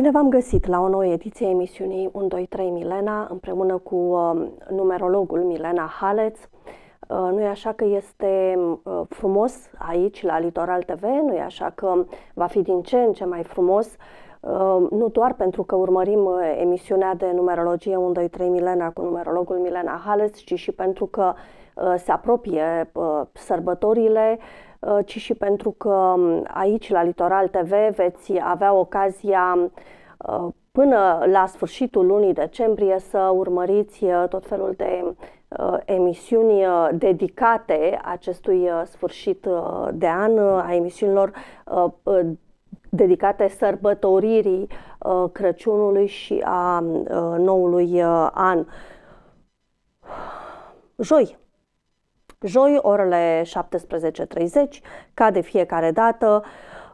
Bine v-am găsit la o nouă ediție a emisiunii 123 Milena împreună cu um, numerologul Milena Haleț. Uh, nu e așa că este uh, frumos aici la Litoral TV, nu e așa că va fi din ce în ce mai frumos, uh, nu doar pentru că urmărim emisiunea de numerologie 123 Milena cu numerologul Milena Haleț, ci și pentru că se apropie sărbătorile, Uh, ci și pentru că um, aici, la Litoral TV, veți avea ocazia uh, până la sfârșitul lunii decembrie să urmăriți uh, tot felul de emisiuni dedicate acestui sfârșit de an, a emisiunilor dedicate sărbătoririi Crăciunului și a noului an. Joi, Joi, orele 17.30, ca de fiecare dată,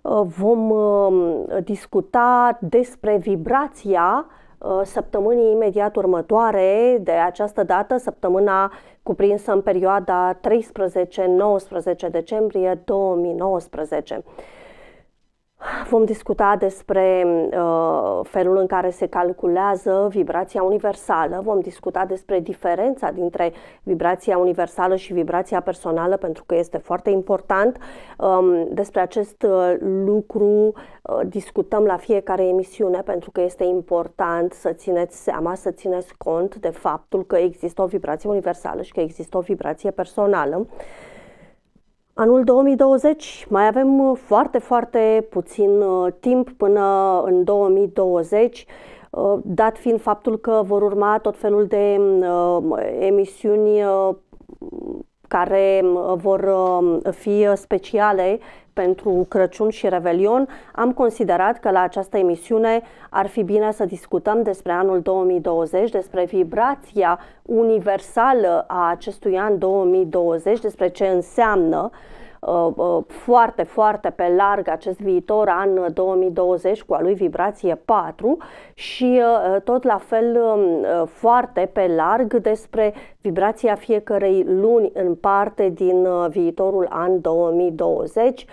uh, vom uh, discuta despre vibrația uh, săptămânii imediat următoare, de această dată, săptămâna cuprinsă în perioada 13-19 decembrie 2019. Vom discuta despre uh, felul în care se calculează vibrația universală, vom discuta despre diferența dintre vibrația universală și vibrația personală, pentru că este foarte important. Um, despre acest uh, lucru uh, discutăm la fiecare emisiune, pentru că este important să țineți seama, să țineți cont de faptul că există o vibrație universală și că există o vibrație personală. Uh, Anul 2020, mai avem uh, foarte, foarte puțin uh, timp până în 2020, uh, dat fiind faptul că vor urma tot felul de emisiuni care vor fi speciale pentru Crăciun și Revelion, am considerat că la această emisiune ar fi bine să discutăm despre anul 2020, despre vibrația universală a acestui an 2020, despre ce înseamnă uh, Uh, uh, foarte, foarte pe larg acest viitor an 2020 uh, cu a lui Vibrație 4 și tot la fel um, foarte pe larg despre vibrația fiecărei luni în parte din viitorul an 2020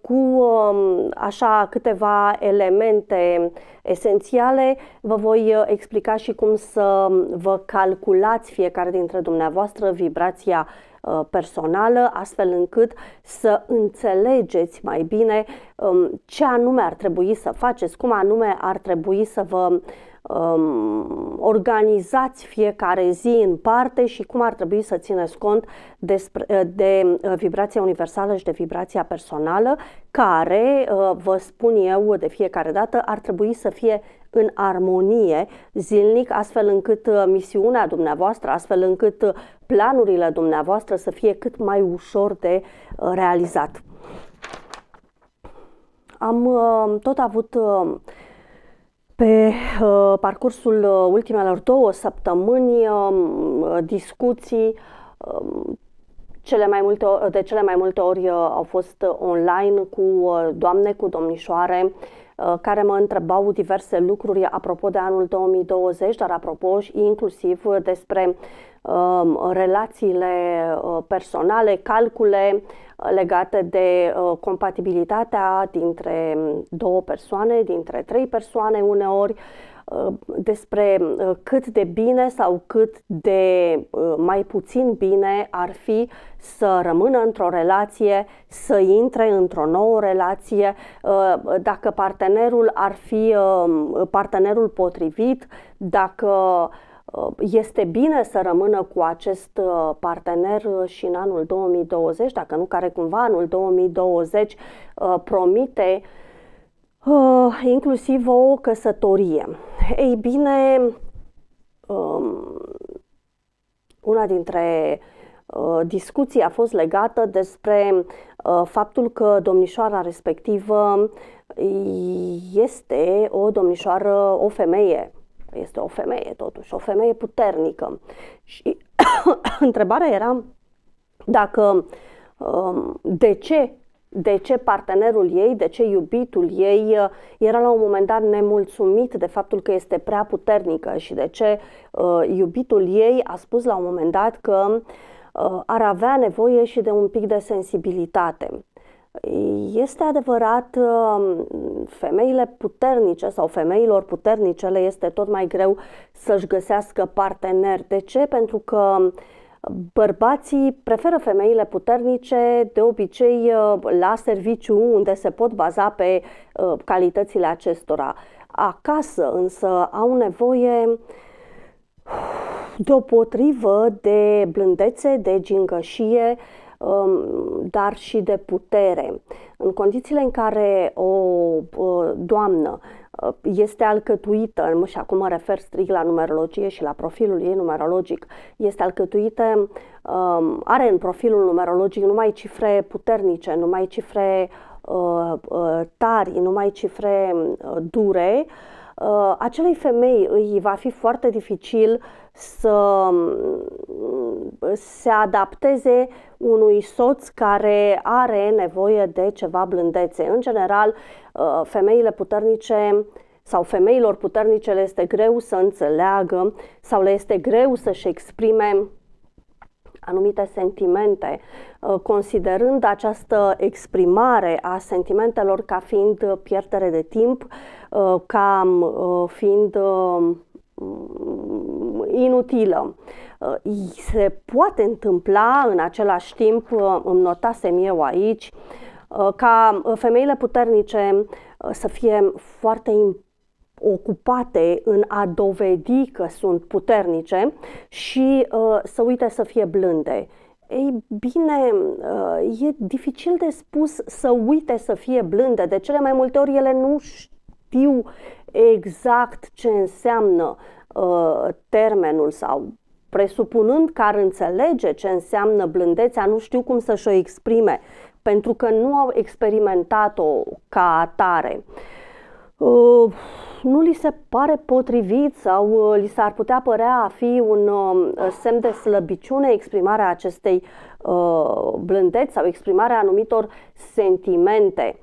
cu um, așa câteva elemente esențiale. Vă voi explica și cum să um, vă calculați fiecare dintre dumneavoastră vibrația Uh, personală, astfel încât să înțelegeți mai bine um, ce anume ar trebui să faceți, cum anume ar trebui să vă um, organizați fiecare zi în parte și cum ar trebui să țineți cont despre, uh, de uh, vibrația universală și de vibrația personală, care, vă spun eu de fiecare dată, ar trebui să fie în armonie zilnic, astfel încât uh, misiunea dumneavoastră, astfel încât uh, planurile dumneavoastră să fie cât mai ușor de uh, realizat. Am tot avut pe parcursul ultimelor două săptămâni discuții um, cele mai multe, de cele mai multe ori au fost online cu doamne, cu domnișoare, Uh, care mă întrebau diverse lucruri apropo de anul 2020, dar apropo inclusiv despre um, relațiile uh, personale, calcule uh, legate de compatibilitatea dintre um, două persoane, dintre trei persoane uneori, Uh, despre uh, cât de bine sau cât de uh, mai puțin bine ar fi să rămână într-o relație, să intre într-o nouă relație, dacă partenerul ar fi um, partenerul potrivit, dacă este bine să rămână cu acest partener și în anul 2020, dacă nu care cumva anul 2020 promite Ah, inclusiv o căsătorie. Ei bine, um, una dintre uh, discuții a fost legată despre uh, faptul că domnișoara respectivă este o domnișoară, o femeie, este o femeie totuși, o femeie puternică. Și întrebarea era dacă um, de ce de ce partenerul ei, de ce iubitul ei uh, era la un moment dat nemulțumit de faptul că este prea puternică și de ce uh, iubitul ei a spus la un moment dat că uh, ar avea nevoie și de un pic de sensibilitate. Este adevărat, uh, femeile puternice sau femeilor puternice le este tot mai greu să-și găsească parteneri. De ce? Pentru că uh, Bărbații preferă femeile puternice, de obicei uh, la serviciu unde se pot baza pe uh, calitățile acestora. Acasă însă au nevoie deopotrivă de blândețe, de gingășie, um, dar și de putere. În condițiile în care o uh, doamnă Uh, este alcătuită, și acum mă refer strict la numerologie și la profilul ei numerologic, este alcătuită, um, are în profilul numerologic numai cifre puternice, numai cifre uh, uh, tari, numai cifre dure, acelei femei îi va fi foarte dificil să mm, se adapteze unui soț care are nevoie de ceva blândețe. În general, Uh, femeile puternice sau femeilor puternice le este greu să înțeleagă sau le este greu să-și exprime anumite sentimente, uh, considerând această exprimare a sentimentelor ca fiind pierdere de timp, uh, ca fiind inutilă. Se poate întâmpla în același timp, îmi notasem eu aici, Uh, ca uh, femeile puternice uh, să fie foarte ocupate în a dovedi că sunt puternice și să uite să fie blânde. Ei bine, e dificil de spus să uite să fie blânde. De cele mai multe ori ele nu știu exact ce înseamnă termenul sau presupunând că ar înțelege ce înseamnă blândețea, nu știu cum să-și o exprime pentru că nu au experimentat-o ca atare. Uh, nu li se pare potrivit sau uh, li s-ar putea părea a fi un um, semn de slăbiciune exprimarea acestei uh, blândeți sau exprimarea anumitor sentimente.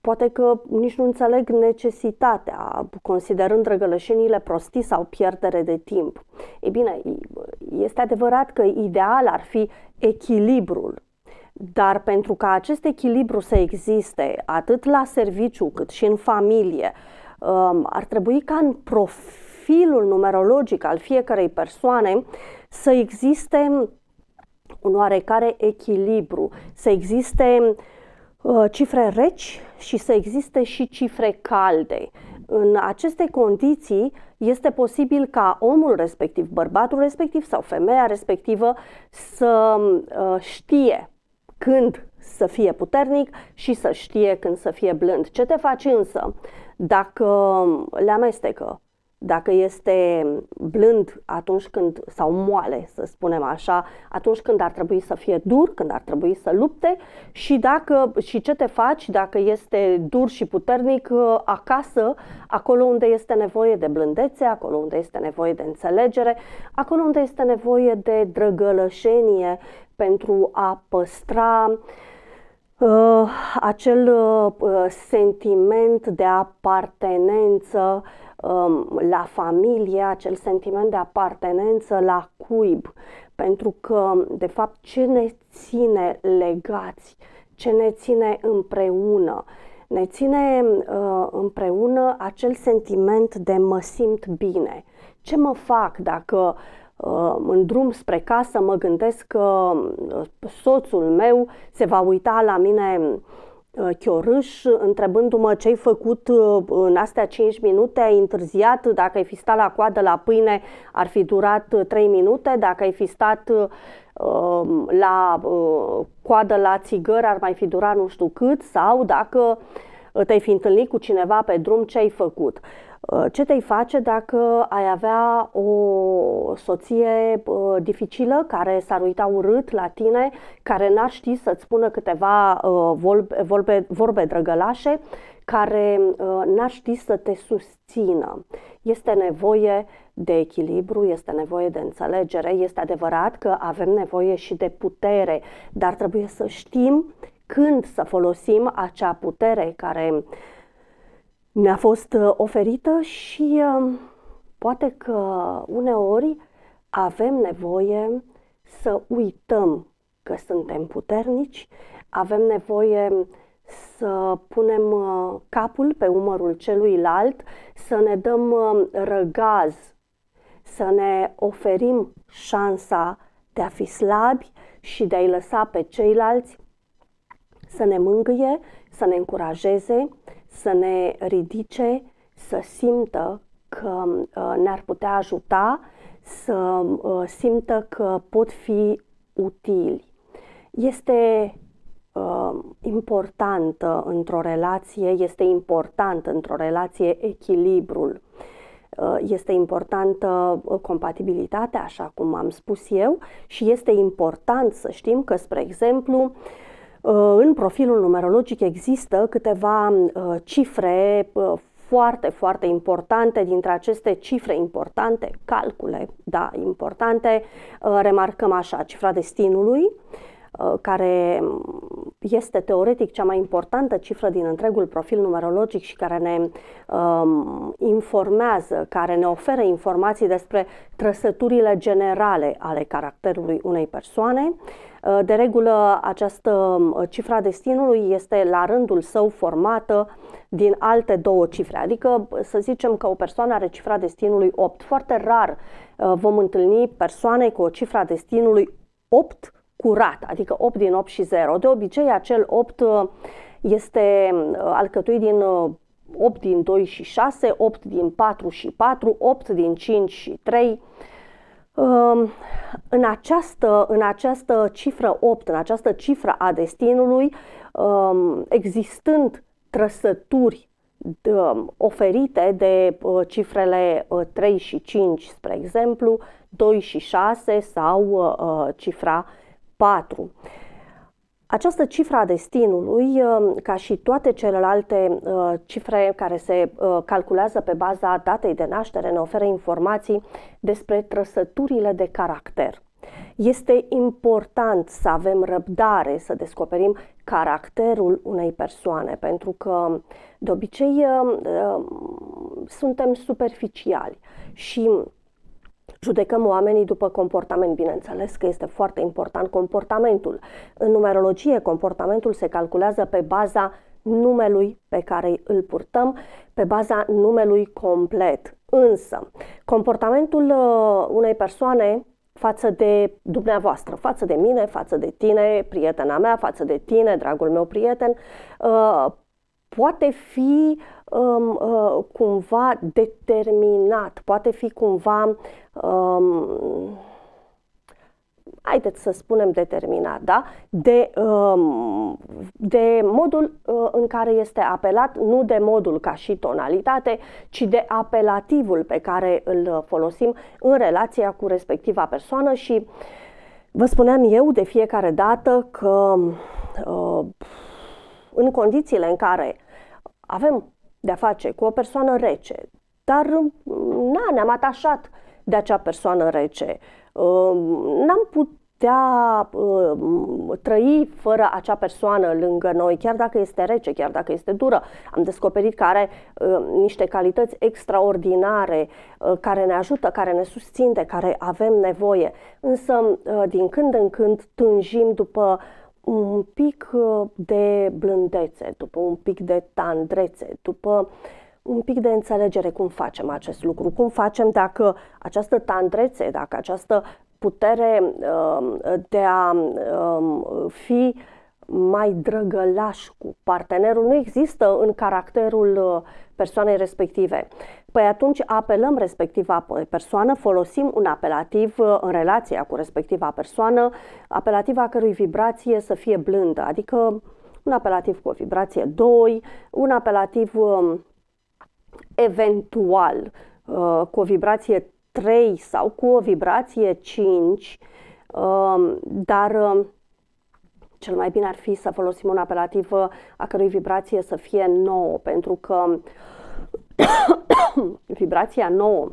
Poate că nici nu înțeleg necesitatea, considerând răgălășenile prostii sau pierdere de timp. E bine, este adevărat că ideal ar fi echilibrul dar pentru ca acest echilibru să existe, atât la serviciu cât și în familie, um, ar trebui ca în profilul numerologic al fiecarei persoane să existe un oarecare echilibru, să existe uh, cifre reci și să existe și cifre calde. În aceste condiții este posibil ca omul respectiv, bărbatul respectiv sau femeia respectivă să uh, știe când să fie puternic și să știe când să fie blând. Ce te faci însă dacă le amestecă dacă este blând atunci când, sau moale, să spunem așa, atunci când ar trebui să fie dur, când ar trebui să lupte și, dacă, și ce te faci dacă este dur și puternic uh, acasă, acolo unde este nevoie de blândețe, acolo unde este nevoie de înțelegere, acolo unde este nevoie de drăgălășenie pentru a păstra uh, acel uh, sentiment de apartenență Um, la familie, acel sentiment de apartenență la cuib, pentru că, de fapt, ce ne ține legați, ce ne ține împreună, ne ține uh, împreună acel sentiment de mă simt bine. Ce mă fac dacă uh, în drum spre casă mă gândesc că uh, soțul meu se va uita la mine Uh, Chiorâș, întrebându-mă ce ai făcut uh, în astea 5 minute, ai întârziat, dacă ai fi stat la coadă la pâine, ar fi durat 3 uh, minute, dacă ai fi stat la coadă la țigări, ar mai fi durat nu știu cât, sau dacă te-ai fi întâlnit cu cineva pe drum, ce ai făcut. Uh, ce te-ai face dacă ai avea o soție uh, dificilă care s-ar uita urât la tine, care n-ar ști să-ți spună câteva uh, vorbe, vorbe, vorbe drăgălașe, care n-ar ști să te susțină? Este nevoie de echilibru, este nevoie de înțelegere. Este adevărat că avem nevoie și de putere, dar trebuie să știm când să folosim acea putere care uh, ne-a fost uh, oferită și uh, poate că uneori avem nevoie să uităm că suntem puternici, avem nevoie să punem uh, capul pe umărul celuilalt, să ne dăm răgaz, să ne oferim șansa de a fi slabi și de a-i lăsa pe ceilalți să ne mângâie, să ne încurajeze, să ne ridice, să simtă că uh, ne-ar putea ajuta, să uh, simtă că pot fi utili. Este uh, importantă într-o relație, este important într-o relație echilibrul. Este importantă compatibilitatea, așa cum am spus eu, și este important să știm că, spre exemplu, în profilul numerologic există câteva uh, cifre uh, foarte, foarte importante. Dintre aceste cifre importante, calcule, da, importante, uh, remarcăm așa, cifra destinului, Uh, care mm, este teoretic cea mai importantă cifră din întregul profil numerologic și care ne um, informează, care ne oferă informații despre trăsăturile generale ale caracterului unei persoane. Uh, de regulă, această um, cifra destinului este la rândul său formată din alte două cifre, adică să zicem că o persoană are cifra destinului 8. Foarte rar uh, vom întâlni persoane cu o cifra destinului 8 curat, adică 8 din 8 și 0. De obicei, acel 8 uh, este uh, alcătuit din 8 uh, din 2 și 6, 8 din 4 și 4, 8 din 5 și 3. Um, în această, în această cifră 8, în această cifră a destinului, um, existând trăsături um, oferite de cifrele 3 și 5, spre exemplu, 2 și 6 sau cifra 4. Această cifră a destinului, um, ca și toate celelalte uh, cifre care se uh, calculează pe baza datei de naștere, ne oferă informații despre trăsăturile de caracter. Este important să avem răbdare să descoperim caracterul unei persoane, pentru că um, de obicei um, suntem superficiali și Judecăm oamenii după comportament, bineînțeles că este foarte important comportamentul. În numerologie, comportamentul se calculează pe baza numelui pe care îl purtăm, pe baza numelui complet. Însă, comportamentul uh, unei persoane față de dumneavoastră, față de mine, față de tine, prietena mea, față de tine, dragul meu prieten, uh, poate fi um, uh, cumva determinat, poate fi cumva, um, haideți să spunem determinat, da? de, um, de modul uh, în care este apelat, nu de modul ca și tonalitate, ci de apelativul pe care îl folosim în relația cu respectiva persoană și vă spuneam eu de fiecare dată că uh, în condițiile în care avem de-a face cu o persoană rece, dar mm, na, ne-am atașat de acea persoană rece, uh, n-am putea uh, trăi fără acea persoană lângă noi, chiar dacă este rece, chiar dacă este dură. Am descoperit că are uh, niște calități extraordinare care ne ajută, care ne susțin, de care avem nevoie. Însă, din când în când, tânjim după uh, un pic uh, de blândețe, după un pic de tandrețe, după un pic de înțelegere cum facem acest lucru, cum facem dacă această tandrețe, dacă această putere uh, de a uh, fi mai drăgălaș cu partenerul nu există în caracterul uh, persoanei respective. Păi atunci apelăm respectiva persoană, folosim un apelativ uh, în relația cu respectiva persoană, apelativa cărui vibrație să fie blândă, adică un apelativ cu o vibrație 2, un apelativ um, eventual uh, cu o vibrație 3 sau cu o vibrație 5, um, dar um, cel mai bine ar fi să folosim un apelativ uh, a cărui vibrație să fie nouă, pentru că vibrația nouă,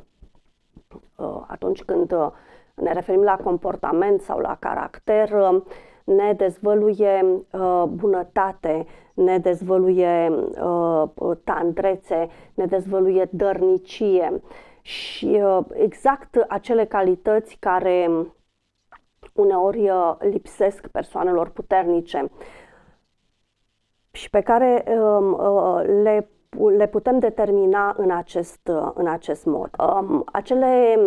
uh, atunci când uh, ne referim la comportament sau la caracter, ne dezvăluie bunătate, ne dezvăluie tandrețe, ne dezvăluie dărnicie și exact acele calități care uneori uh, lipsesc persoanelor puternice și pe care um, uh, le le putem determina în acest, uh, în acest mod. Um, acele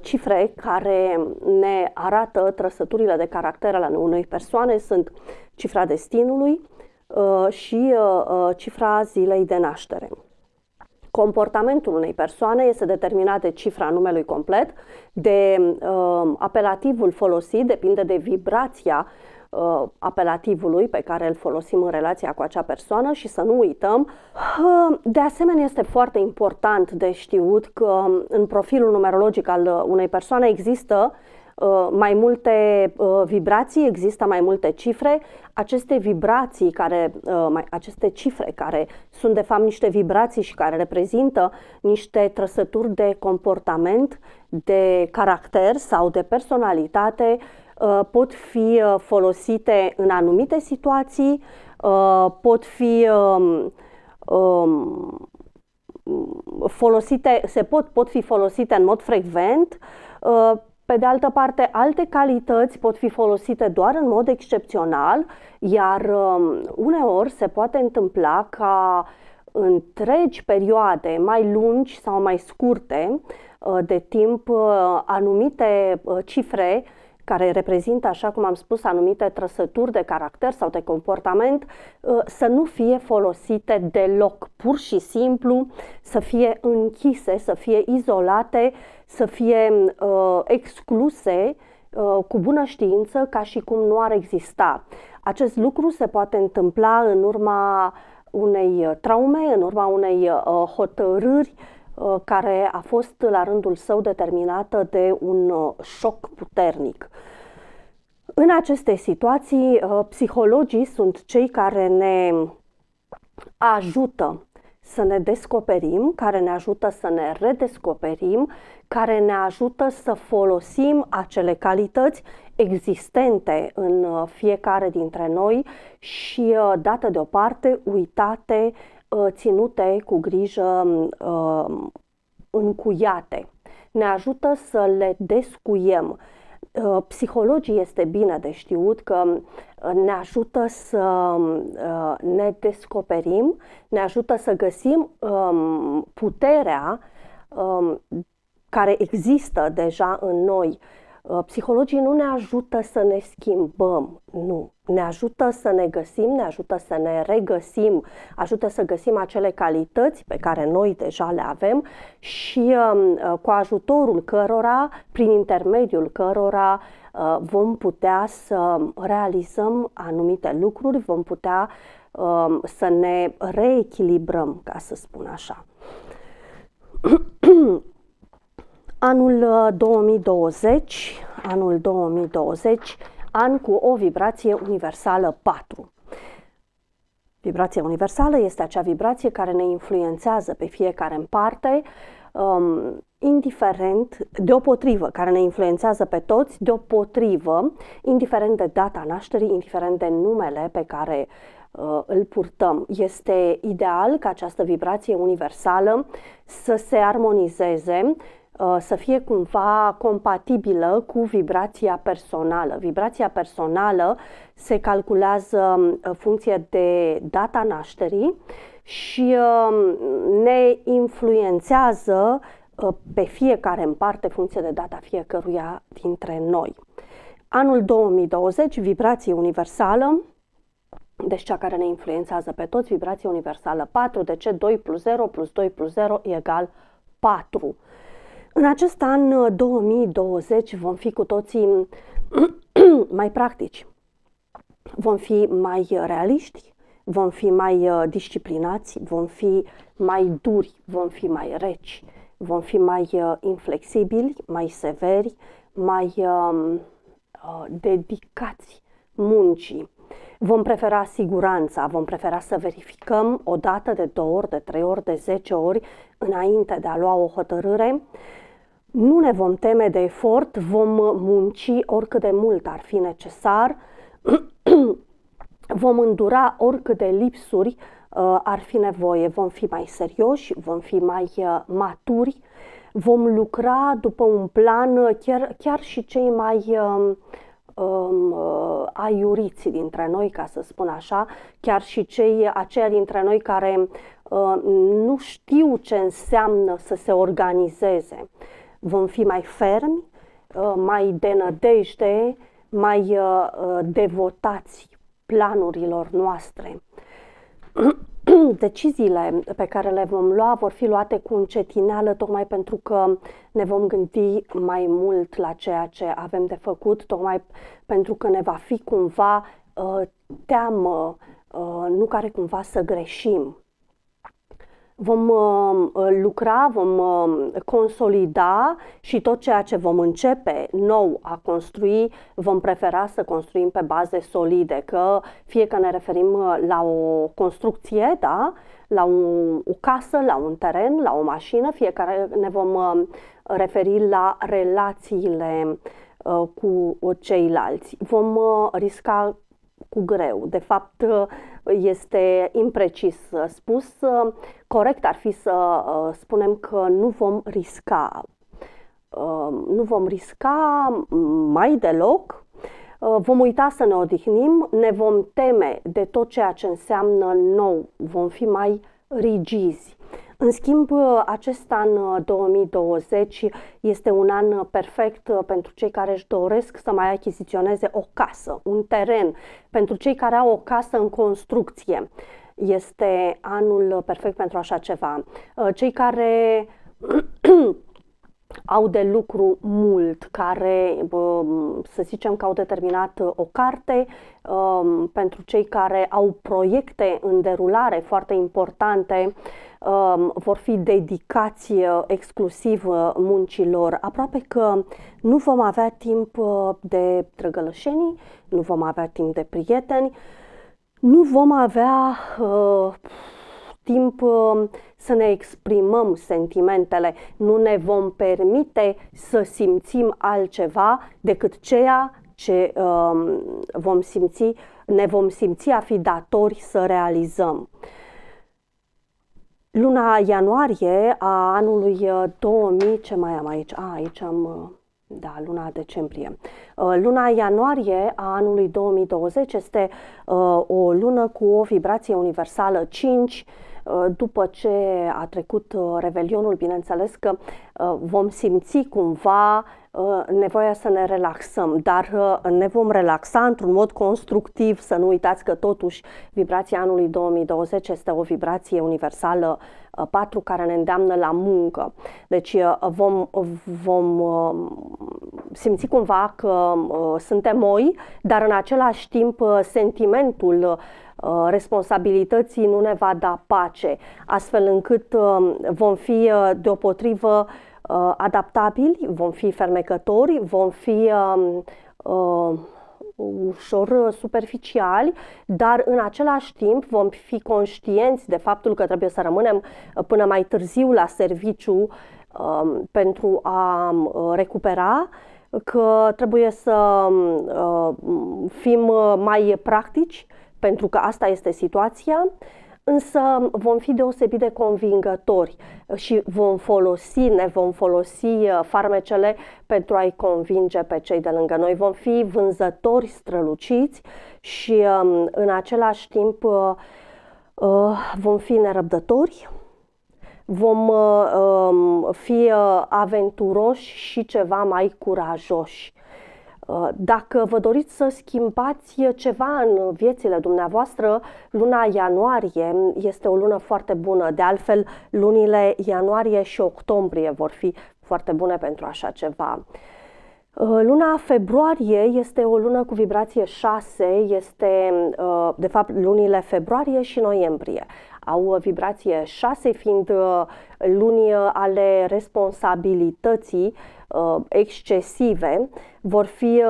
cifre care ne arată trăsăturile de caracter ale unei persoane sunt cifra destinului și cifra zilei de naștere. Comportamentul unei persoane este determinat de cifra numelui complet, de uh, apelativul folosit, depinde de vibrația uh, apelativului pe care îl folosim în relația cu acea persoană și să nu uităm. Uh, de asemenea, este foarte important de știut că în profilul numerologic al uh, unei persoane există Uh, mai multe uh, vibrații, există mai multe cifre. Aceste vibrații care, uh, aceste cifre care sunt de fapt niște vibrații și care reprezintă niște trăsături de comportament, de caracter sau de personalitate, pot fi folosite în anumite situații, pot fi um, um, folosite, se pot, pot fi folosite în mod frecvent pe de altă parte, alte calități pot fi folosite doar în mod excepțional, iar um, uneori se poate întâmpla ca întregi perioade mai lungi sau mai scurte uh, de timp uh, anumite uh, cifre care reprezintă, așa cum am spus, anumite trăsături de caracter sau de comportament, să nu fie folosite deloc, pur și simplu, să fie închise, să fie izolate să fie uh, excluse uh, cu bună știință, ca și cum nu ar exista. Acest lucru se poate întâmpla în urma unei uh, traume, în urma unei uh, hotărâri uh, care a fost la rândul său determinată de un uh, șoc puternic. În aceste situații, uh, psihologii sunt cei care ne ajută să ne descoperim, care ne ajută să ne redescoperim, care ne ajută să folosim acele calități existente în uh, fiecare dintre noi și uh, date deoparte, uitate, uh, ținute cu grijă um, încuiate. Ne ajută să le descuiem Uh, psihologii este bine de știut că uh, ne ajută să uh, ne descoperim, ne ajută să găsim um, puterea um, care există deja în noi Uh, psihologii nu ne ajută să ne schimbăm, nu. Ne ajută să ne găsim, ne ajută să ne regăsim, ajută să găsim acele calități pe care noi deja le avem și um, uh, cu ajutorul cărora, prin intermediul cărora, uh, vom putea să realizăm anumite lucruri, vom putea um, să ne reechilibrăm, ca să spun așa. Anul 2020, uh, anul 2020, an cu o vibrație universală 4. Vibrația universală este acea vibrație care ne influențează pe fiecare în parte, um, indiferent, deopotrivă, care ne influențează pe toți, deopotrivă, indiferent de data nașterii, indiferent de numele pe care uh, îl purtăm. Este ideal ca această vibrație universală să se armonizeze Uh, să fie cumva compatibilă cu vibrația personală. Vibrația personală se calculează um, în funcție de data nașterii și um, ne influențează uh, pe fiecare în parte, funcție de data fiecăruia dintre noi. Anul 2020, vibrație universală, deci cea care ne influențează pe toți, vibrație universală 4, de ce 2 plus 0 plus 2 plus 0 egal 4. În acest an 2020 uh, vom fi cu toții mai practici, vom fi mai uh, realiști, vom fi mai uh, disciplinați, vom fi mai duri, vom fi mai reci, vom fi mai inflexibili, mai severi, mai um, dedicați muncii Vom prefera siguranța, vom prefera să verificăm o dată, de două ori, de trei ori, de zece ori înainte de a lua o hotărâre. Nu ne vom teme de efort, vom munci oricât de mult ar fi necesar, vom îndura oricât de lipsuri uh, ar fi nevoie, vom fi mai serioși, vom fi mai uh, maturi, vom lucra după un plan, uh, chiar, chiar și cei mai uh, um, uh, aiuriți dintre noi, ca să spun așa, chiar și cei aceia dintre noi care uh, nu știu ce înseamnă să se organizeze. Vom fi mai fermi, uh, mai denădejde, mai uh, uh devotați planurilor noastre. deciziile pe care le vom lua vor fi luate cu încetineală, tocmai pentru că ne vom gândi mai mult la ceea ce avem de făcut, tocmai pentru că ne va fi cumva uh, teamă, uh, nu care cumva să greșim, vom uh, uh, lucra, vom uh, consolida și tot ceea ce vom începe nou a construi, vom prefera să construim pe baze solide, că fie că ne referim la o construcție, da, la un, o casă, la un teren, la o mașină, fiecare ne vom referi la relațiile cu ceilalți. Vom risca cu greu. De fapt, este imprecis uh, spus. Uh, corect ar fi să uh, spunem că nu vom risca. Nu vom risca mm, mai deloc, vom uita să ne odihnim, ne vom teme de tot ceea ce înseamnă nou, vom fi mai rigizi. În schimb, acest an 2020 uh, este un an uh, perfect uh, pentru cei care își doresc să mai achiziționeze o casă, un teren, pentru cei care au o casă în construcție. Este anul perfect pentru așa ceva. Cei care au de lucru mult, care să zicem că au determinat o carte, um, pentru cei care au proiecte în derulare foarte importante, Um, vor fi dedicați uh, exclusiv uh, muncilor. Aproape că nu vom avea timp uh, de trăgălășenii, nu vom avea timp de prieteni, nu vom avea timp um, să ne exprimăm sentimentele, nu ne vom permite să simțim altceva decât ceea ce um, vom simți, ne vom simți a fi datori să realizăm. Luna ianuarie a anului 2000, uh, ce mai am aici? A, aici am uh, da, luna decembrie. Uh, luna ianuarie a anului 2020 este o lună cu o vibrație universală 5, după ce a trecut Revelionul, bineînțeles că Uh, vom simți cumva uh, nevoia să ne relaxăm, dar uh, ne vom relaxa într-un mod constructiv, să nu uitați că totuși vibrația anului 2020 este o vibrație universală 4 care ne îndeamnă la muncă. Deci vom, vom simți cumva că suntem moi, dar în același timp sentimentul responsabilității nu ne va da pace, astfel încât vom fi deopotrivă uh, adaptabili, vom fi fermecători, vom fi uh, uh, ușor uh, superficiali, dar în același timp vom fi conștienți de faptul că trebuie să rămânem uh, până mai târziu la serviciu uh, pentru a um, recupera că trebuie să uh, fim uh, mai practici, pentru că asta este situația însă um, vom fi deosebit de convingători și vom folosi, ne vom folosi uh, farmecele pentru a-i convinge pe cei de lângă noi. Vom fi vânzători străluciți și um, în același timp uh, uh, vom fi nerăbdători, vom um, fi aventuroși și ceva mai curajoși. Uh, dacă vă doriți să schimbați ceva în viețile dumneavoastră, luna ianuarie este o lună foarte bună. De altfel, lunile ianuarie și octombrie vor fi foarte bune pentru așa ceva. Uh, luna februarie este o lună cu vibrație 6, este uh, de fapt lunile februarie și noiembrie au vibrație 6, fiind uh, luni uh, ale responsabilității uh, excesive, vor fi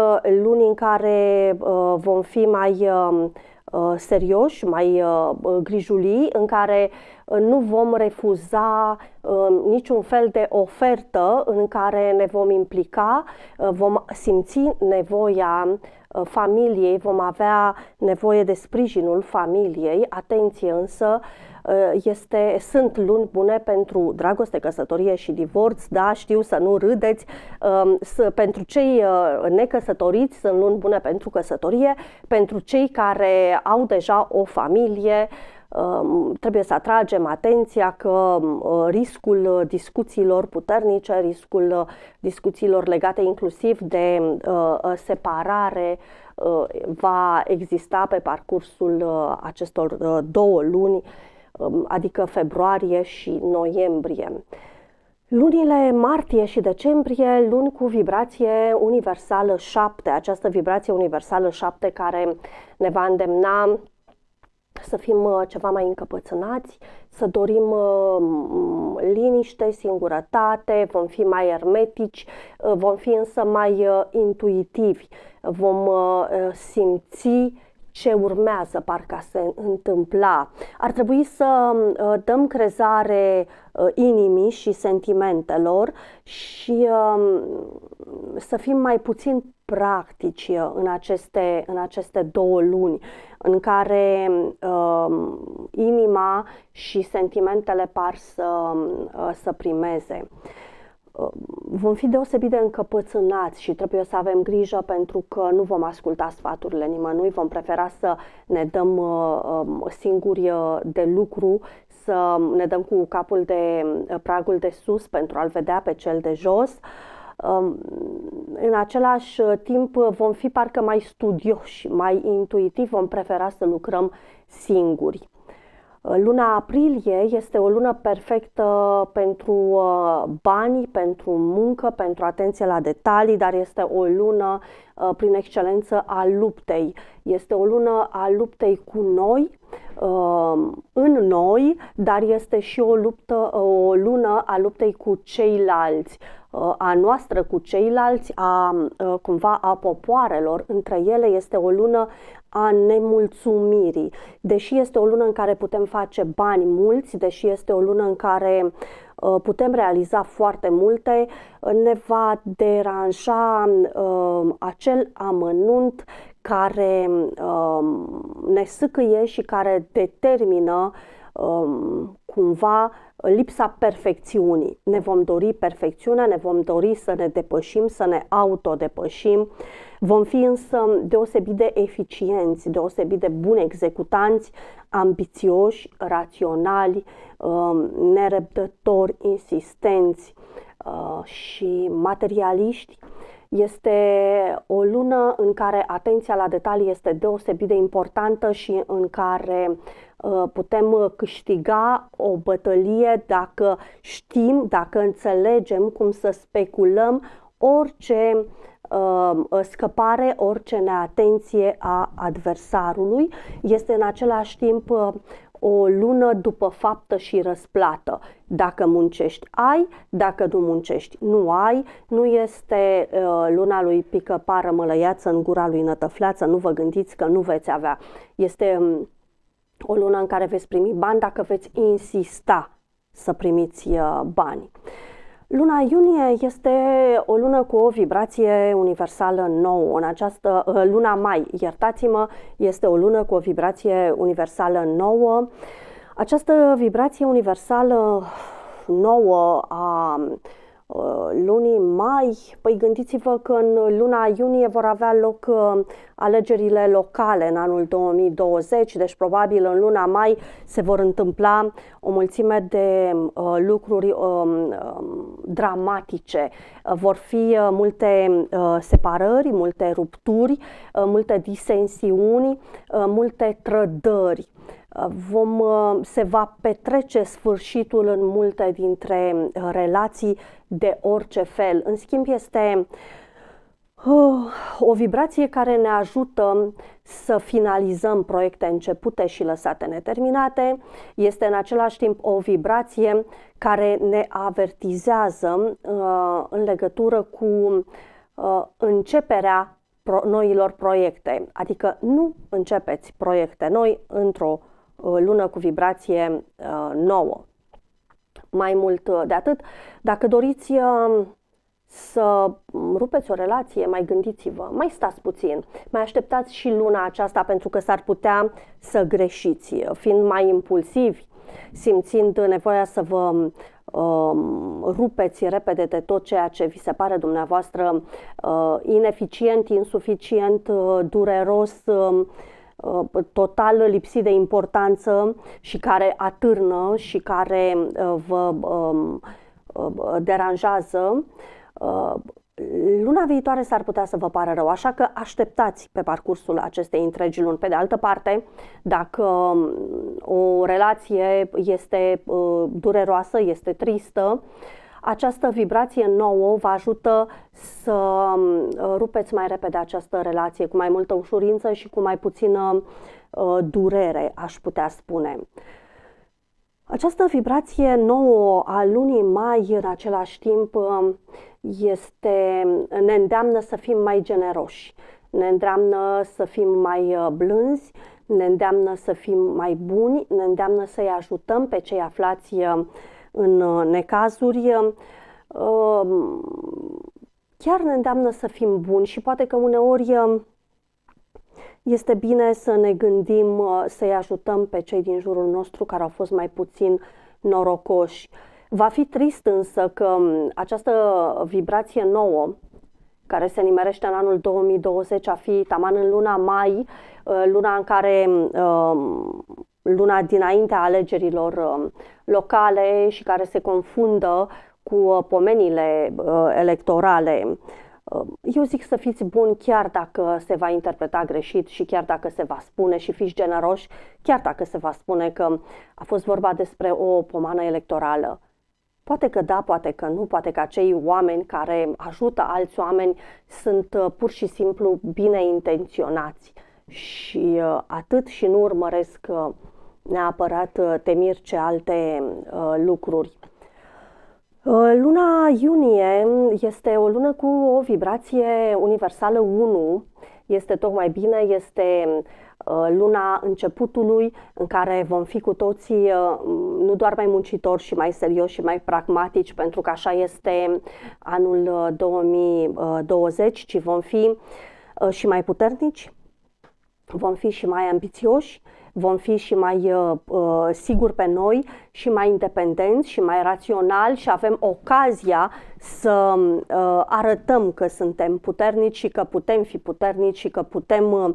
luni în care vom fi mai um, Uh, serioși, mai uh, uh, grijulii, în care nu vom refuza niciun fel de ofertă în care ne vom implica, vom simți nevoia familiei, vom avea nevoie de sprijinul familiei, atenție însă, Uh, este, sunt luni bune pentru dragoste, căsătorie și divorț, da, știu să nu râdeți, um, pentru cei uh, necăsătoriți sunt luni bune pentru căsătorie, pentru cei care au deja o familie, um, trebuie să atragem atenția că um, riscul discuțiilor puternice, riscul uh, discuțiilor legate inclusiv de separare va exista pe parcursul acestor două luni Um, adică februarie și noiembrie. Lunile martie și decembrie, luni cu vibrație universală 7, această vibrație universală 7 care ne va îndemna să fim uh, ceva mai încăpățânați, să dorim uh, liniște, singurătate, vom fi mai ermetici, uh, vom fi însă mai intuitivi, vom simți ce urmează parcă se întâmpla. Ar trebui să uh, dăm crezare uh, inimii și sentimentelor și um, să fim mai puțin practici uh, în aceste, în aceste două luni în care um, inima și sentimentele par să, să primeze. Ă, vom fi deosebit de încăpățânați și trebuie să avem grijă pentru că nu vom asculta sfaturile nimănui, vom prefera să ne dăm ă, ă, singuri de lucru, să ne dăm cu capul de pragul de sus pentru a-l vedea pe cel de jos. În același timp vom fi parcă mai studioși, mai intuitiv, vom prefera să lucrăm singuri. Uh, luna aprilie este o lună perfectă pentru uh, bani, pentru muncă, pentru atenție la detalii, dar este o lună uh, prin excelență a luptei. Este o lună a luptei cu noi, în noi, dar este și o, luptă, o lună a luptei cu ceilalți, a noastră cu ceilalți, a cumva a popoarelor. Între ele este o lună a nemulțumirii. Deși este o lună în care putem face bani mulți, deși este o lună în care uh, putem realiza foarte multe, uh, ne va deranja uh, acel amănunt care uh, ne sâcâie și care determină uh, cumva lipsa perfecțiunii. Ne vom dori perfecțiunea, ne vom dori să ne depășim, să ne autodepășim. Vom fi însă deosebit de eficienți, deosebit de buni executanți, ambițioși, raționali, um, nerăbdători, insistenți uh, și materialiști. Este o lună în care atenția la detalii este deosebit de importantă și în care Uh, putem uh, câștiga o bătălie dacă știm, dacă înțelegem cum să speculăm orice uh, scăpare, orice neatenție a adversarului. Este în același timp o lună după faptă și răsplată. Dacă muncești, ai, dacă nu muncești, nu ai. Nu este uh, luna lui pică pară mălăiață în gura lui nătăfleață, nu vă gândiți că nu veți avea. Este um, o lună în care veți primi bani dacă veți insista să primiți uh, bani. Luna iunie este o lună cu o vibrație universală nouă. În această uh, luna mai, iertați-mă, este o lună cu o vibrație universală nouă. Această vibrație universală nouă a Uh, lunii mai, păi gândiți-vă că în luna iunie vor avea loc uh, alegerile locale în anul 2020, deci probabil în luna mai se vor întâmpla o mulțime de uh, lucruri um, um, dramatice. Uh, vor fi multe uh, separări, multe rupturi, uh, multe disensiuni, multe trădări. Uh, vom, uh, se va petrece sfârșitul în multe dintre uh, relații de orice fel. În schimb, este o vibrație care ne ajută să finalizăm proiecte începute și lăsate neterminate. Este în același timp o vibrație care ne avertizează în legătură cu începerea noilor proiecte. Adică nu începeți proiecte noi într-o Uh, lună cu vibrație uh, nouă. Mai mult uh, de atât, dacă doriți să rupeți o relație, mai gândiți-vă, mai stați puțin, mai așteptați și luna aceasta pentru că s-ar putea să greșiți, fiind mai impulsivi, simțind nevoia să vă um, rupeți repede de tot ceea ce vi se pare dumneavoastră ineficient, insuficient, dureros, um, Uh, total lipsit de importanță și care atârnă și care uh, vă um, uh, deranjează, luna viitoare s-ar putea să vă pară rău, așa că așteptați pe parcursul acestei întregi luni. Pe de altă parte, dacă um, o relație este dureroasă, este tristă, această vibrație nouă vă ajută să mm, uh, rupeți mai repede această relație cu mai multă ușurință și cu mai puțină uh, durere, aș putea spune. Această vibrație nouă a lunii mai, în același timp, um, este, ne îndeamnă să fim mai generoși, ne îndeamnă să fim mai uh, blânzi, ne îndeamnă să fim mai buni, ne îndeamnă să-i ajutăm pe cei aflați uh, în uh, necazuri, uh, um, chiar ne îndeamnă să fim buni și poate că uneori uh, este bine să ne gândim să-i ajutăm pe cei din jurul nostru care au fost mai puțin norocoși. Va fi trist însă că um, această vibrație nouă care se nimerește în anul 2020 a fi taman în luna mai, luna în care um, luna dinaintea alegerilor um, locale și care se confundă cu uh, pomenile uh, electorale. Uh, eu zic să fiți buni chiar dacă se va interpreta greșit și chiar dacă se va spune și fiți generoși, chiar dacă se va spune că a fost vorba despre o pomană electorală. Poate că da, poate că nu, poate că acei oameni care ajută alți oameni sunt pur și simplu bine intenționați și atât și nu urmăresc neapărat uh, temir ce alte uh, lucruri. Uh, luna iunie este o lună cu o vibrație universală 1, este tocmai bine, este luna începutului în care vom fi cu toții nu doar mai muncitori și mai serioși și mai pragmatici, pentru că așa este anul 2020, ci vom fi și mai puternici, vom fi și mai ambițioși, vom fi și mai uh, uh, siguri pe noi și mai independenți și mai raționali și avem ocazia să uh, arătăm că suntem puternici și că putem fi puternici și că putem uh,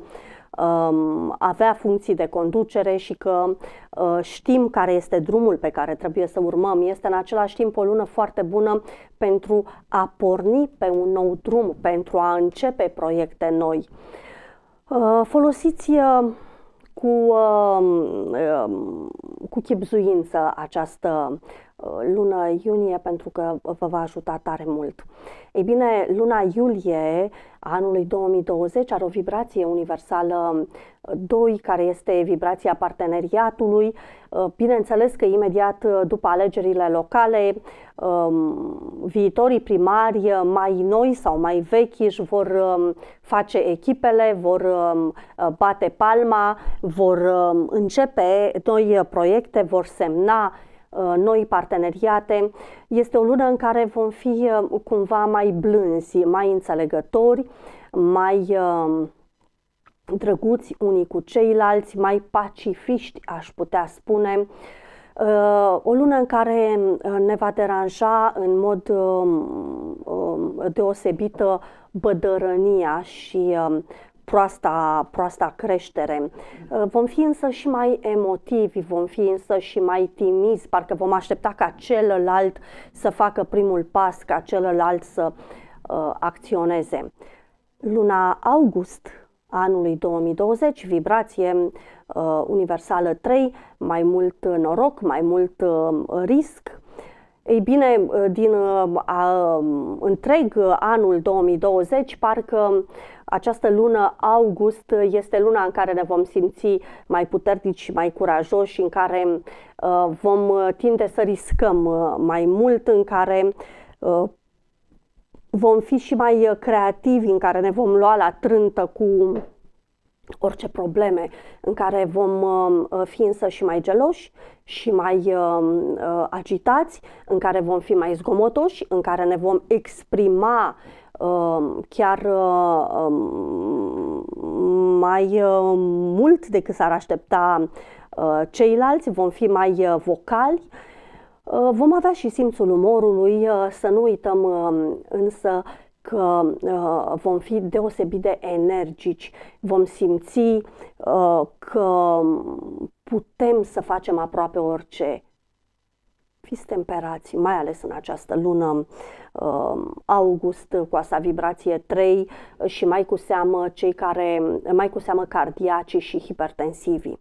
um, avea funcții de conducere și că uh, știm care este drumul pe care trebuie să urmăm. Este în același timp o lună foarte bună pentru a porni pe un nou drum, pentru a începe proiecte noi. Uh, folosiți cu, uh, um, uh, um, cu chipzuință această luna iunie pentru că vă va ajuta tare mult. Ei bine, luna iulie a anului 2020 are o vibrație universală 2, uh, care este vibrația parteneriatului. Uh, bineînțeles că imediat uh, după alegerile locale, um, viitorii primari mai noi sau mai vechi își vor um, face echipele, vor um, bate palma, vor începe noi proiecte, vor semna Uh, noi parteneriate. Este o lună în care vom fi uh, cumva mai blânzi, mai înțelegători, mai uh, drăguți unii cu ceilalți, mai pacifiști, aș putea spune. O lună în care ne va deranja în mod deosebită bădărânia și proasta, proasta creștere. Uh, vom fi însă și mai emotivi, vom fi însă și mai timizi, parcă vom aștepta ca celălalt să facă primul pas, ca celălalt să uh, acționeze. Luna august anului 2020, vibrație uh, universală 3, mai mult noroc, mai mult uh, risc, ei bine, din uh, a, um, întreg anul 2020, parcă această lună august este luna în care ne vom simți mai puternici și mai curajoși, în care a, uh, vom tinde să riscăm uh, mai mult, în care a, vom fi și mai creativi, în care ne vom lua la trântă cu orice probleme în care vom um, uh, fi însă și mai geloși și mai um, uh, agitați, în care vom fi mai zgomotoși, în care ne vom exprima um, chiar uh, mai mult decât s-ar aștepta ceilalți, vom fi mai vocali, vom avea și simțul umorului, să nu uităm însă că uh, vom fi deosebit de energici, vom simți uh, că putem să facem aproape orice. Fiți temperați, mai ales în această lună uh, august cu asta vibrație 3 și mai cu seamă cei care, mai cu seamă cardiacii și hipertensivii.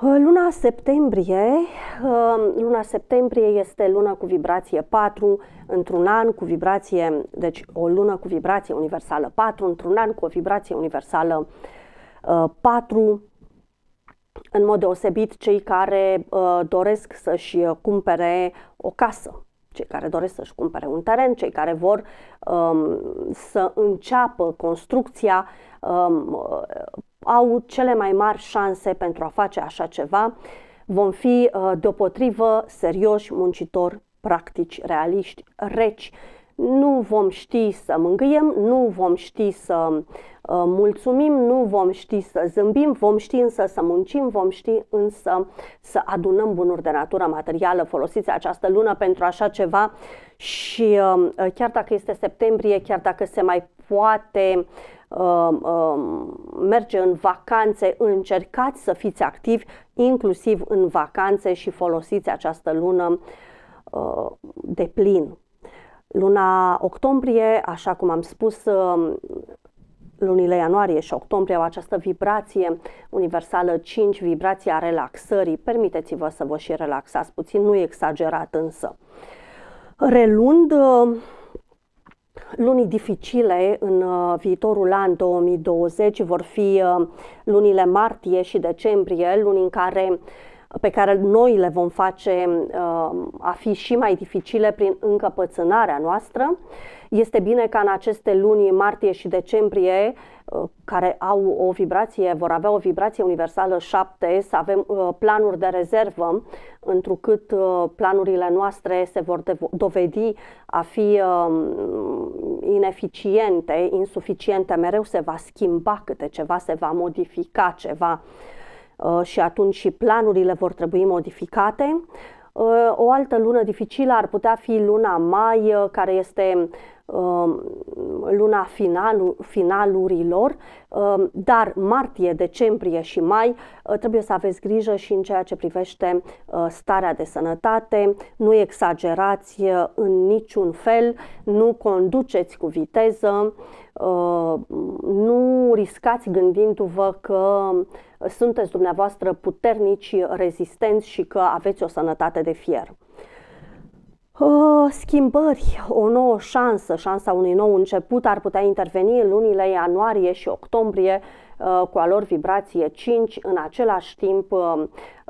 Luna septembrie, luna septembrie este luna cu vibrație 4 într-un an cu vibrație, deci o lună cu vibrație universală 4 într-un an cu o vibrație universală 4. Ă, În mod deosebit cei care ă, doresc să-și cumpere o casă, cei care doresc să-și cumpere un teren, cei care vor ă, să înceapă construcția au cele mai mari șanse pentru a face așa ceva, vom fi uh, deopotrivă serioși muncitori practici, realiști, reci. Nu vom ști să mângâiem, nu vom ști să uh, mulțumim, nu vom ști să zâmbim, vom ști însă să muncim, vom ști însă să adunăm bunuri de natură materială. Folosiți această lună pentru așa ceva și uh, chiar dacă este septembrie, chiar dacă se mai poate uh, Um, um, merge în vacanțe, încercați să fiți activi inclusiv în vacanțe și folosiți această lună uh, de plin. Luna octombrie, așa cum am spus, um, lunile ianuarie și octombrie au această vibrație universală 5, vibrația relaxării. Permiteți-vă să vă și relaxați puțin, nu exagerat însă. Relund Lunii dificile în uh, viitorul an 2020 vor fi uh, lunile martie și decembrie, luni în care pe care noi le vom face uh, a fi și mai dificile prin încăpățânarea noastră. Este bine ca în aceste luni, martie și decembrie, uh, care au o vibrație, vor avea o vibrație universală 7, să avem uh, planuri de rezervă, întrucât uh, planurile noastre se vor dovedi a fi um, ineficiente, insuficiente, mereu se va schimba câte ceva, se va modifica ceva și atunci și planurile vor trebui modificate. Ă, o altă lună dificilă ar putea fi luna mai, ă, care este ă, luna final, finalurilor, dar martie, decembrie și mai trebuie să aveți grijă și în ceea ce privește starea de sănătate, nu exagerați în niciun fel, nu conduceți cu viteză, nu riscați gândindu-vă că sunteți dumneavoastră puternici, rezistenți și că aveți o sănătate de fier. Uh, schimbări, o nouă șansă, șansa unui nou început ar putea interveni în lunile ianuarie și octombrie uh, cu a lor vibrație 5, în același timp uh,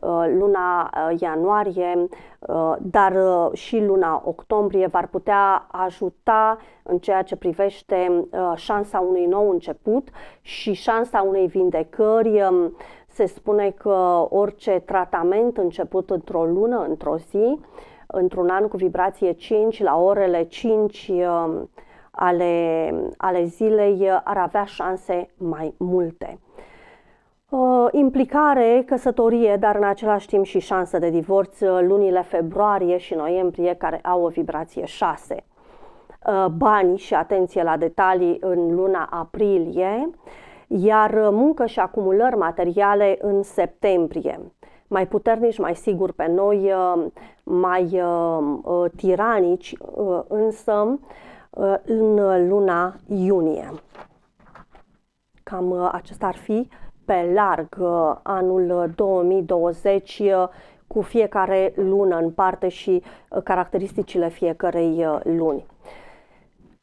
Uh, luna uh, ianuarie, uh, dar și luna octombrie v-ar putea ajuta în ceea ce privește șansa unui nou început și șansa unei vindecări um, se spune că orice tratament început într-o lună, într-o zi, într-un an cu vibrație 5, la orele 5 um, ale, ale zilei, ar avea șanse mai multe implicare, căsătorie, dar în același timp și șansă de divorț uh, lunile februarie și noiembrie, care au o vibrație 6. Uh, bani și atenție la detalii în luna aprilie, iar uh, muncă și acumulări materiale în septembrie. Mai puternici, mai sigur pe noi, mai tiranici, însă în luna iunie. Cam acesta ar fi pe larg uh, anul 2020 uh, uh, cu fiecare lună în parte și caracteristicile fiecarei luni.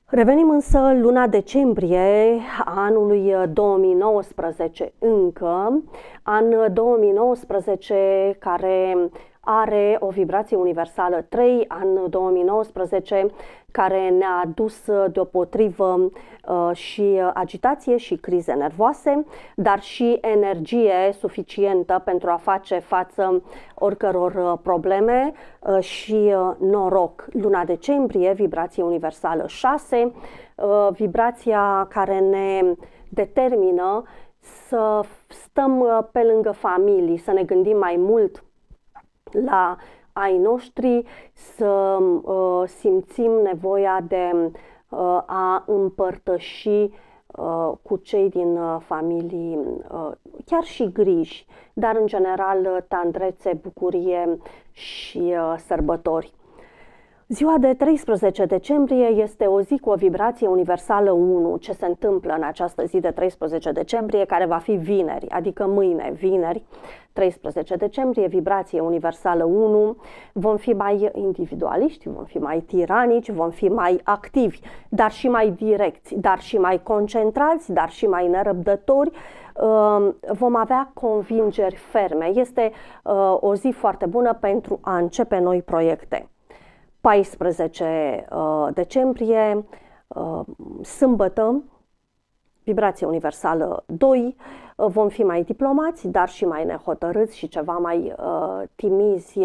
Revenim însă luna decembrie anului 2019 încă, an 2019 care are o vibrație universală 3 an 2019 care ne-a dus uh, deopotrivă uh, și agitație și crize nervoase, dar și energie suficientă pentru a face față oricăror uh, probleme și noroc. Luna decembrie, vibrație universală 6, vibrația care ne determină să stăm pe lângă familii, să ne gândim mai mult la ai noștri, să uh, simțim nevoia de uh, a împărtăși uh, cu cei din uh, familii uh, chiar și griji, dar în general uh, tandrețe, bucurie și uh, sărbători. Ziua de 13 decembrie este o zi cu o vibrație universală 1. Ce se întâmplă în această zi de 13 decembrie, care va fi vineri, adică mâine, vineri, 13 decembrie, vibrație universală 1, vom fi mai individualiști, vom fi mai tiranici, vom fi mai activi, dar și mai direcți, dar și mai concentrați, dar și mai nerăbdători, ehm, vom avea convingeri ferme. Este uh, o zi foarte bună pentru a începe noi proiecte. 14 uh, decembrie, uh, sâmbătă, vibrație universală 2, uh, vom fi mai diplomați, dar și mai nehotărâți și ceva mai timizi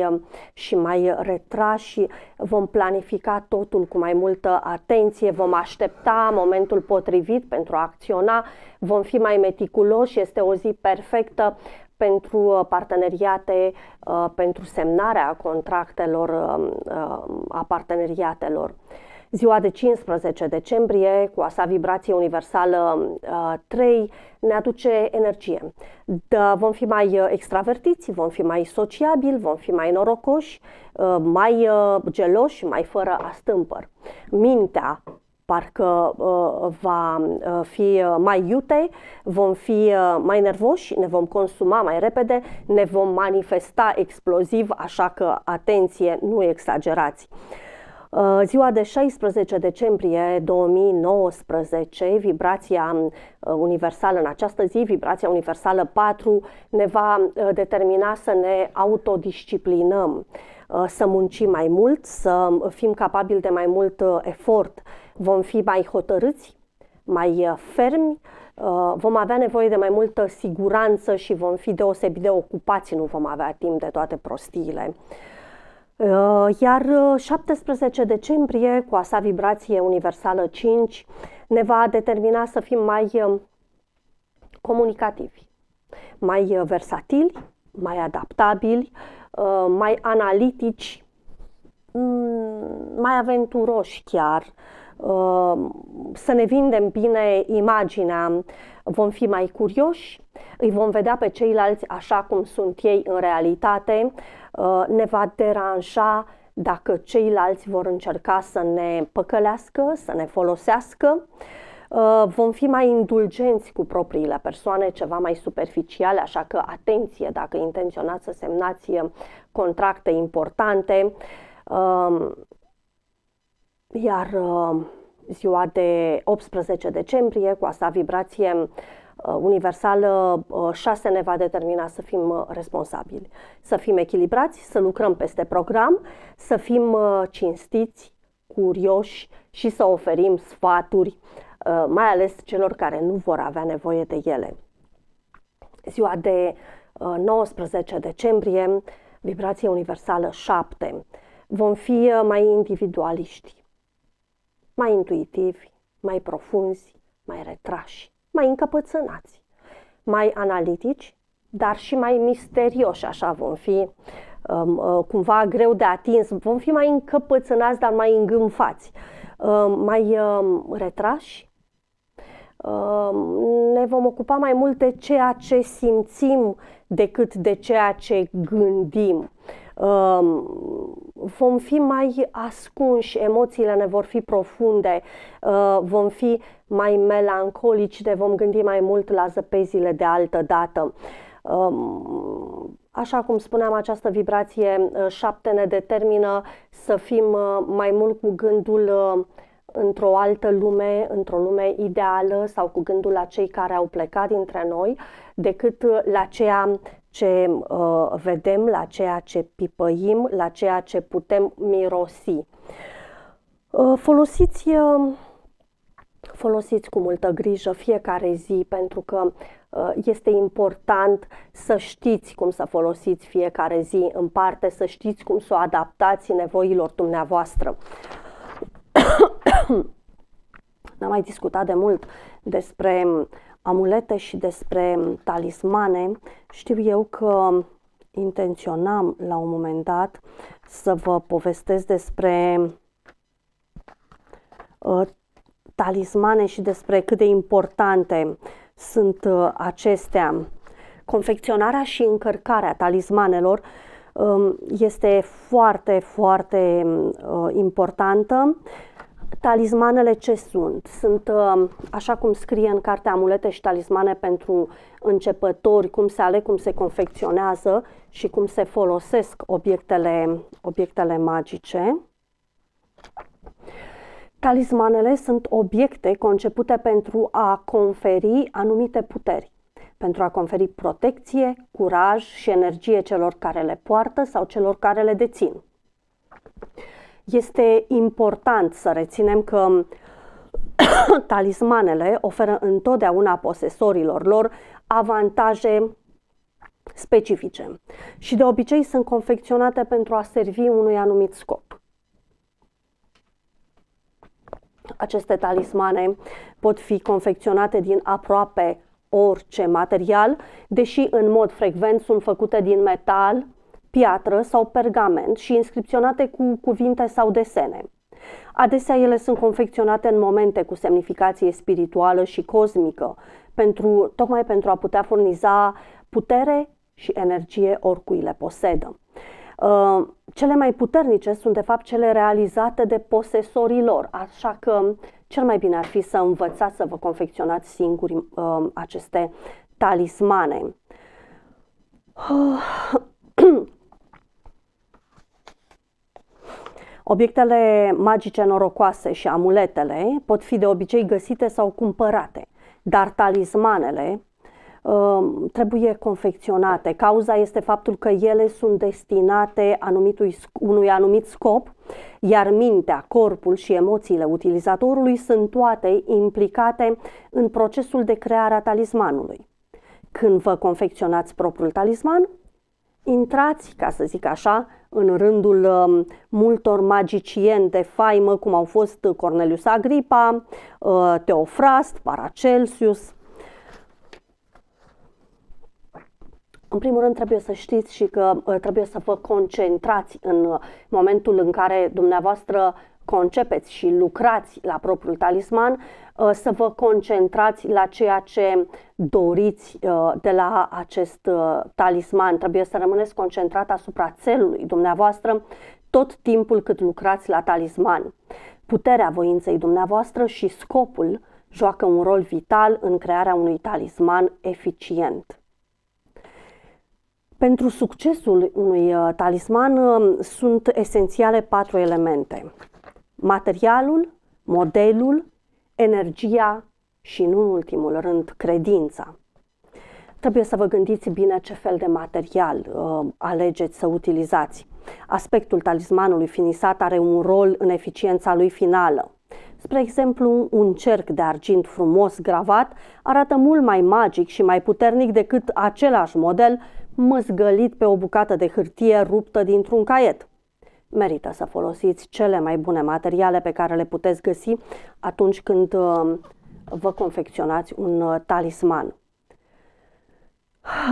și mai retrași. Vom planifica totul cu mai multă atenție, vom aștepta momentul potrivit pentru a acționa, vom fi mai meticuloși, este o zi perfectă pentru uh, parteneriate, uh, pentru semnarea contractelor um, uh, a parteneriatelor. Ziua de 15 decembrie, cu a sa vibrație universală 3, ne aduce energie. Da, vom fi mai extravertiți, vom fi mai sociabili, vom fi mai norocoși, mai geloși, mai fără astâmpăr. Mintea parcă uh, va uh, fi uh, mai iute, vom fi mai nervoși, ne vom consuma mai repede, ne vom manifesta exploziv, așa că atenție, nu exagerați. Ziua de 16 decembrie 2019, vibrația universală în această zi, vibrația universală 4, ne va determina să ne autodisciplinăm, să muncim mai mult, să fim capabili de mai mult efort, vom fi mai hotărâți, mai uh, fermi, uh, vom avea nevoie de mai multă siguranță și vom fi deosebit de ocupați, nu vom avea timp de toate prostiile. Uh, iar 17 decembrie, cu sa vibrație universală 5, ne va determina să fim mai comunicativi, mai versatili, mai adaptabili, mai analitici, mm, mai aventuroși chiar, Ehm, să ne vindem bine imaginea, vom fi mai curioși, îi vom vedea pe ceilalți așa cum sunt ei în realitate, ehm, ne va deranja dacă ceilalți vor încerca să ne păcălească, să ne folosească, ehm, vom fi mai indulgenți cu propriile persoane, ceva mai superficiale, așa că atenție dacă intenționați să semnați contracte importante. Iar uh, ziua de 18 decembrie, cu asta vibrație uh, universală, 6 uh, ne va determina să fim responsabili, să fim echilibrați, să lucrăm peste program, să fim cinstiți, curioși și să oferim sfaturi, mai ales celor care nu vor avea nevoie de ele. Ziua de 19 decembrie, vibrație universală 7. Vom fi mai individualiști, mai intuitivi, mai profunzi, mai retrași, mai încăpățânați, mai analitici, dar și mai misterioși, așa vom fi um, uh, cumva greu de atins, vom fi mai încăpățânați, dar mai îngânfați, um, mai um, retrași, um, ne vom ocupa mai mult de ceea ce simțim decât de ceea ce gândim vom fi mai ascunși, emoțiile ne vor fi profunde, uh, vom fi mai melancolici, ne vom gândi mai mult la zăpezile de altă dată. Așa cum spuneam, această vibrație 7 uh, ne determină să fim uh, mai mult cu gândul într-o altă lume, într-o lume ideală sau cu gândul la cei care au plecat dintre noi, decât la ceea ce uh, vedem, la ceea ce pipăim, la ceea ce putem mirosi. Uh, folosiți, uh, folosiți cu multă grijă fiecare zi pentru că uh, este important să știți cum să folosiți fiecare zi în parte, să știți cum să o adaptați nevoilor dumneavoastră. N-am mai discutat de mult despre amulete și despre talismane, știu eu că intenționam la un moment dat să vă povestesc despre uh, talismane și despre cât de importante sunt uh, acestea. Confecționarea și încărcarea talismanelor ă, este foarte, foarte importantă Talismanele ce sunt? Sunt, uh, așa cum scrie în carte, amulete și talismane pentru începători, cum se aleg, cum se confecționează și cum se folosesc obiectele, obiectele magice. Talismanele sunt obiecte concepute pentru a conferi anumite puteri, pentru a conferi protecție, curaj și energie celor care le poartă sau celor care le dețin. Este important să reținem că talismanele oferă întotdeauna posesorilor lor avantaje specifice și de obicei sunt confecționate pentru a servi unui anumit scop. Aceste talismane pot fi confecționate din aproape orice material, deși în mod frecvent sunt făcute din metal, piatră sau pergament și inscripționate cu cuvinte sau desene. Adesea ele sunt confecționate în momente cu semnificație spirituală și cosmică, pentru, tocmai pentru a putea furniza putere și energie oricui le posedă. Uh, cele mai puternice sunt de fapt cele realizate de posesorii lor, așa că cel mai bine ar fi să învățați să vă confecționați singuri uh, aceste talismane. Uh, Obiectele magice norocoase și amuletele pot fi de obicei găsite sau cumpărate, dar talismanele uh, trebuie confecționate. Cauza este faptul că ele sunt destinate anumitui, unui anumit scop, iar mintea, corpul și emoțiile utilizatorului sunt toate implicate în procesul de creare a talismanului. Când vă confecționați propriul talisman, intrați, ca să zic așa, în rândul um, multor magicieni de faimă, cum au fost Cornelius Agripa, uh, Teofrast, Paracelsius. În primul rând trebuie să știți și că uh, trebuie să vă concentrați în uh, momentul în care dumneavoastră concepeți și lucrați la propriul talisman, uh, să vă concentrați la ceea ce doriți uh, de la acest uh, talisman. Trebuie să rămâneți concentrat asupra țelului dumneavoastră tot timpul cât lucrați la talisman. Puterea voinței dumneavoastră și scopul joacă un rol vital în crearea unui talisman eficient. Pentru succesul unui talisman sunt esențiale patru elemente materialul, modelul, energia și, nu în ultimul rând, credința. Trebuie să vă gândiți bine ce fel de material uh, alegeți să utilizați. Aspectul talismanului finisat are un rol în eficiența lui finală. Spre exemplu, un cerc de argint frumos gravat arată mult mai magic și mai puternic decât același model măzgălit pe o bucată de hârtie ruptă dintr-un caiet merită să folosiți cele mai bune materiale pe care le puteți găsi atunci când uh, vă confecționați un uh, talisman.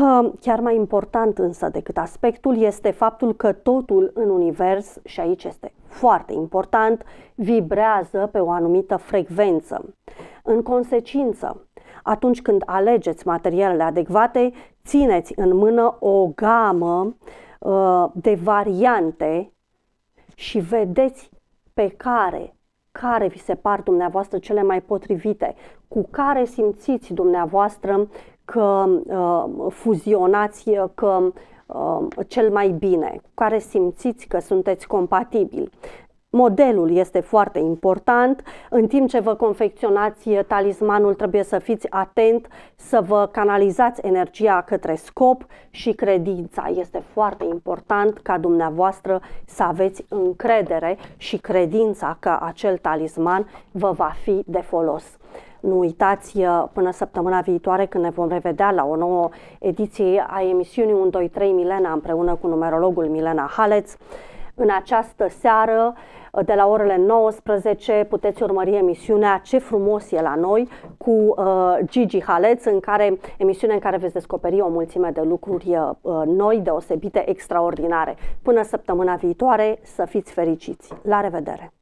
Uh, chiar mai important însă decât aspectul este faptul că totul în univers, și aici este foarte important, vibrează pe o anumită frecvență. În consecință, atunci când alegeți materialele adecvate, țineți în mână o gamă de variante și vedeți pe care, care vi se par dumneavoastră cele mai potrivite, cu care simțiți dumneavoastră că uh, fuzionați, că uh, cel mai bine, cu care simțiți că sunteți compatibili. Modelul este foarte important. În timp ce vă confecționați talismanul, trebuie să fiți atent, să vă canalizați energia către scop și credința. Este foarte important ca dumneavoastră să aveți încredere și credința că acel talisman vă va fi de folos. Nu uitați uh, până săptămâna viitoare când ne vom revedea la o nouă ediție a emisiunii 1-2-3 Milena împreună cu numerologul Milena Haleț. În această seară, de la orele 19, puteți urmări emisiunea Ce frumos e la noi cu uh, Gigi Haleț, în care, emisiune în care veți descoperi o mulțime de lucruri uh, noi, deosebite, extraordinare. Până săptămâna viitoare, să fiți fericiți! La revedere!